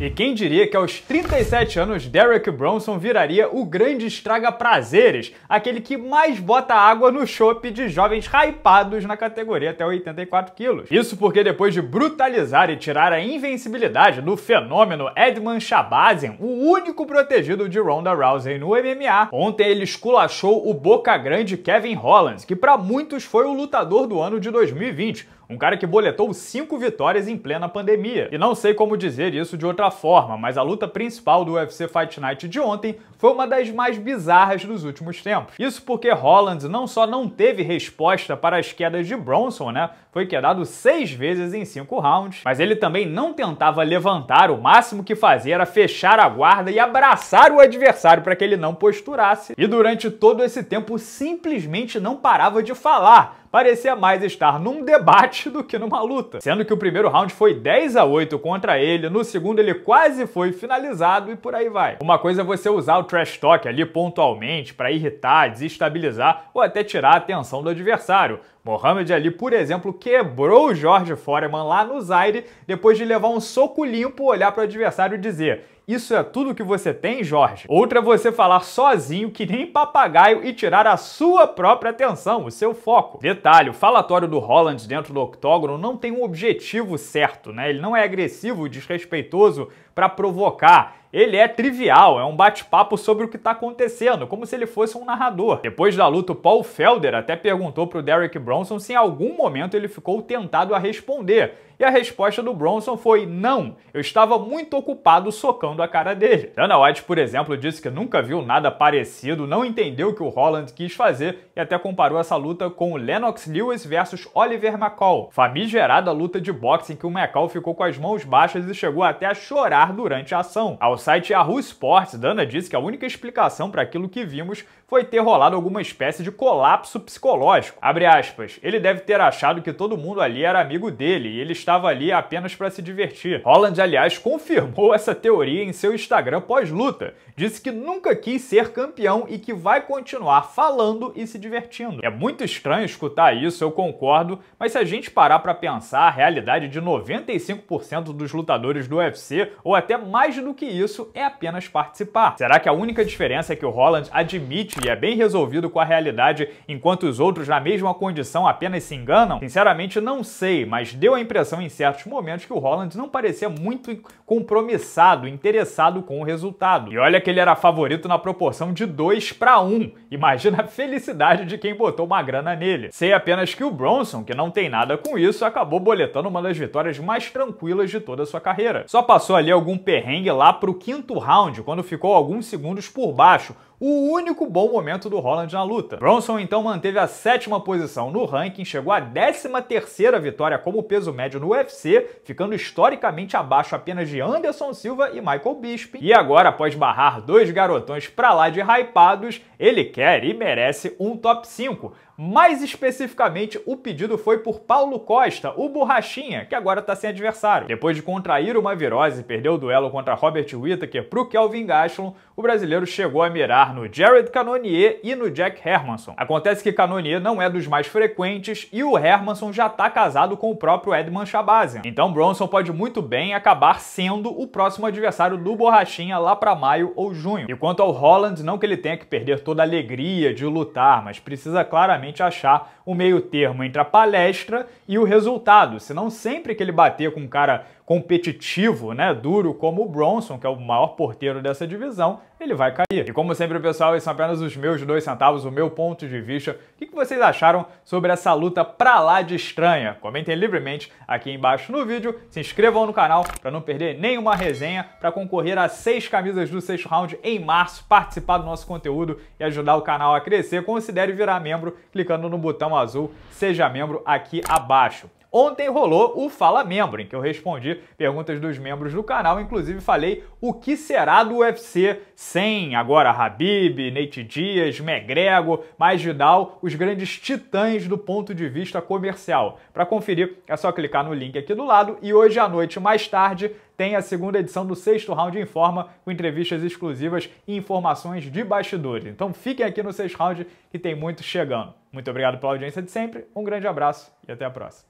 E quem diria que aos 37 anos Derek Bronson viraria o grande estraga-prazeres, aquele que mais bota água no chope de jovens hypados na categoria até 84 quilos. Isso porque depois de brutalizar e tirar a invencibilidade do fenômeno Edman Shabazian, o único protegido de Ronda Rousey no MMA, ontem ele esculachou o boca grande Kevin Holland, que para muitos foi o lutador do ano de 2020, um cara que boletou cinco vitórias em plena pandemia. E não sei como dizer isso de outra forma, mas a luta principal do UFC Fight Night de ontem foi uma das mais bizarras dos últimos tempos. Isso porque Holland não só não teve resposta para as quedas de Bronson, né? Foi quedado seis vezes em cinco rounds, mas ele também não tentava levantar, o máximo que fazia era fechar a guarda e abraçar o adversário para que ele não posturasse. E durante todo esse tempo simplesmente não parava de falar parecia mais estar num debate do que numa luta. Sendo que o primeiro round foi 10 a 8 contra ele, no segundo ele quase foi finalizado e por aí vai. Uma coisa é você usar o trash talk ali pontualmente para irritar, desestabilizar ou até tirar a atenção do adversário. Mohamed Ali, por exemplo, quebrou o George Foreman lá no Zaire depois de levar um soco limpo, olhar para o adversário e dizer isso é tudo que você tem, Jorge? Outra é você falar sozinho que nem papagaio e tirar a sua própria atenção, o seu foco. Detalhe, o falatório do Holland dentro do octógono não tem um objetivo certo, né? Ele não é agressivo, desrespeitoso para provocar ele é trivial, é um bate-papo sobre o que está acontecendo, como se ele fosse um narrador. Depois da luta, o Paul Felder até perguntou para o Derek Bronson se em algum momento ele ficou tentado a responder, e a resposta do Bronson foi não, eu estava muito ocupado socando a cara dele. Dana White, por exemplo, disse que nunca viu nada parecido, não entendeu o que o Holland quis fazer e até comparou essa luta com Lennox Lewis versus Oliver McCall, famigerada luta de boxe em que o McCall ficou com as mãos baixas e chegou até a chorar durante a ação. Ao site Yahoo Sports, Dana disse que a única explicação para aquilo que vimos foi ter rolado alguma espécie de colapso psicológico. Abre aspas, ele deve ter achado que todo mundo ali era amigo dele e ele estava ali apenas para se divertir. Holland, aliás, confirmou essa teoria em seu Instagram pós-luta. Disse que nunca quis ser campeão e que vai continuar falando e se divertindo. É muito estranho escutar isso, eu concordo, mas se a gente parar para pensar a realidade de 95% dos lutadores do UFC, ou até mais do que isso, isso é apenas participar. Será que a única diferença é que o Holland admite e é bem resolvido com a realidade, enquanto os outros na mesma condição apenas se enganam? Sinceramente, não sei, mas deu a impressão em certos momentos que o Holland não parecia muito compromissado, interessado com o resultado. E olha que ele era favorito na proporção de 2 para 1. Imagina a felicidade de quem botou uma grana nele. Sei apenas que o Bronson, que não tem nada com isso, acabou boletando uma das vitórias mais tranquilas de toda a sua carreira. Só passou ali algum perrengue lá pro quinto round, quando ficou alguns segundos por baixo, o único bom momento do Holland na luta. Bronson então manteve a sétima posição no ranking, chegou à 13 terceira vitória como peso médio no UFC, ficando historicamente abaixo apenas de Anderson Silva e Michael Bisping. E agora, após barrar dois garotões pra lá de hypados, ele quer e merece um top 5, mais especificamente, o pedido foi por Paulo Costa, o Borrachinha, que agora está sem adversário. Depois de contrair uma virose e perder o duelo contra Robert Whittaker para o Kelvin Gastelum, o brasileiro chegou a mirar no Jared Cannonier e no Jack Hermanson. Acontece que Cannonier não é dos mais frequentes e o Hermanson já está casado com o próprio Edman Shabazian. Então Bronson pode muito bem acabar sendo o próximo adversário do Borrachinha lá para maio ou junho. E quanto ao Holland, não que ele tenha que perder toda a alegria de lutar, mas precisa claramente basicamente achar o meio termo entre a palestra e o resultado, senão sempre que ele bater com um cara competitivo, né, duro como o Bronson, que é o maior porteiro dessa divisão, ele vai cair. E como sempre, pessoal, esses são apenas os meus dois centavos, o meu ponto de vista. O que vocês acharam sobre essa luta pra lá de estranha? Comentem livremente aqui embaixo no vídeo, se inscrevam no canal para não perder nenhuma resenha, para concorrer a seis camisas do sexto round em março, participar do nosso conteúdo e ajudar o canal a crescer, considere virar membro clicando no botão azul Seja Membro aqui abaixo. Ontem rolou o Fala Membro, em que eu respondi perguntas dos membros do canal, inclusive falei o que será do UFC sem agora Habib, Nate Dias, McGregor, Masvidal, os grandes titãs do ponto de vista comercial. Para conferir, é só clicar no link aqui do lado e hoje à noite, mais tarde, tem a segunda edição do Sexto Round em forma com entrevistas exclusivas e informações de bastidores. Então fiquem aqui no Sexto Round, que tem muito chegando. Muito obrigado pela audiência de sempre, um grande abraço e até a próxima.